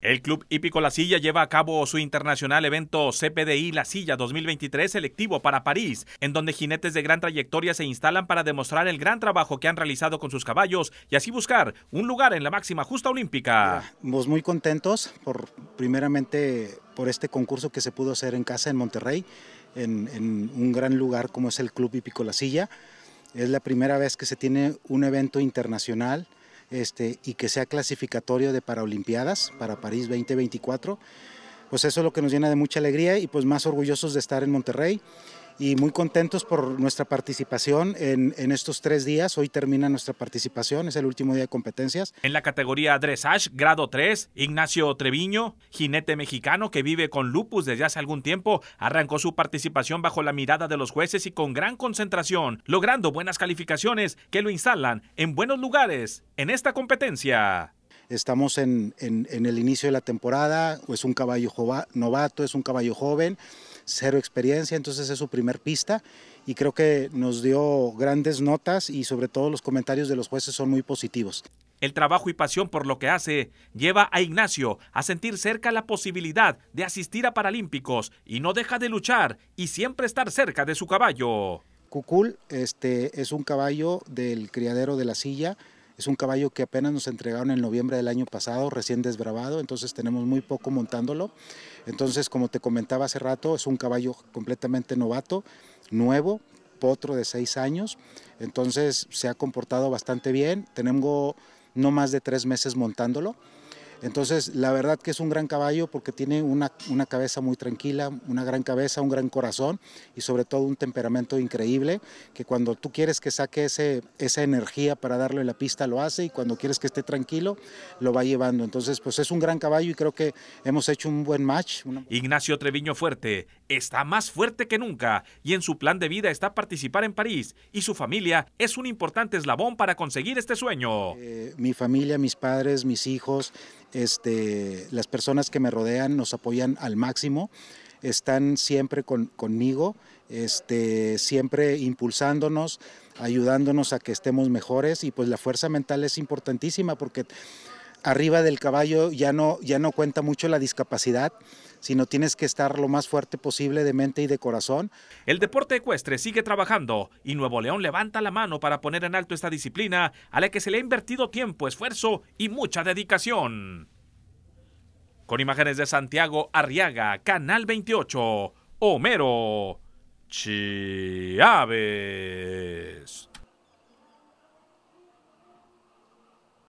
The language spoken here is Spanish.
El Club Hípico La Silla lleva a cabo su internacional evento CPDI La Silla 2023 selectivo para París, en donde jinetes de gran trayectoria se instalan para demostrar el gran trabajo que han realizado con sus caballos y así buscar un lugar en la máxima justa olímpica. Estamos pues muy contentos por primeramente por este concurso que se pudo hacer en casa en Monterrey, en, en un gran lugar como es el Club Hípico La Silla. Es la primera vez que se tiene un evento internacional este, y que sea clasificatorio de Paralimpiadas para París 2024. Pues eso es lo que nos llena de mucha alegría y pues más orgullosos de estar en Monterrey y muy contentos por nuestra participación en, estos tres días. Hoy termina nuestra participación, es el último día de competencias. En la categoría Dressage, grado 3, Ignacio Treviño, jinete mexicano que vive con lupus desde hace algún tiempo, arrancó su participación bajo la mirada de los jueces y con gran concentración, logrando buenas calificaciones que lo instalan en buenos lugares en esta competencia estamos en, el inicio de la temporada, es un caballo novato, es un caballo joven, cero experiencia, entonces es su primer pista y creo que nos dio grandes notas y sobre todo los comentarios de los jueces son muy positivos. El trabajo y pasión por lo que hace lleva a Ignacio a sentir cerca la posibilidad de asistir a Paralímpicos y no deja de luchar y siempre estar cerca de su caballo. Cucul este, es un caballo del criadero de la silla, es un caballo que apenas nos entregaron en noviembre del año pasado, recién desbravado, entonces tenemos muy poco montándolo. Entonces, como te comentaba hace rato, es un caballo completamente novato, nuevo, potro de seis años, entonces se ha comportado bastante bien. tenemos no más de tres meses montándolo. Entonces, la verdad que es un gran caballo porque tiene una, cabeza muy tranquila, una gran cabeza, un gran corazón y sobre todo un temperamento increíble que cuando tú quieres que saque ese, esa energía para darle la pista lo hace y cuando quieres que esté tranquilo lo va llevando. Entonces, pues es un gran caballo y creo que hemos hecho un buen match. Ignacio Treviño Fuerte está más fuerte que nunca y en su plan de vida está participar en París y su familia es un importante eslabón para conseguir este sueño. Eh, mi familia, mis padres, mis hijos, este, las personas que me rodean nos apoyan al máximo, están siempre conmigo, este, siempre impulsándonos, ayudándonos a que estemos mejores y pues la fuerza mental es importantísima porque arriba del caballo ya no, ya no cuenta mucho la discapacidad, sino tienes que estar lo más fuerte posible de mente y de corazón. El deporte ecuestre sigue trabajando y Nuevo León levanta la mano para poner en alto esta disciplina a la que se le ha invertido tiempo, esfuerzo y mucha dedicación. Con imágenes de Santiago Arriaga, Canal 28, Homero Chiave.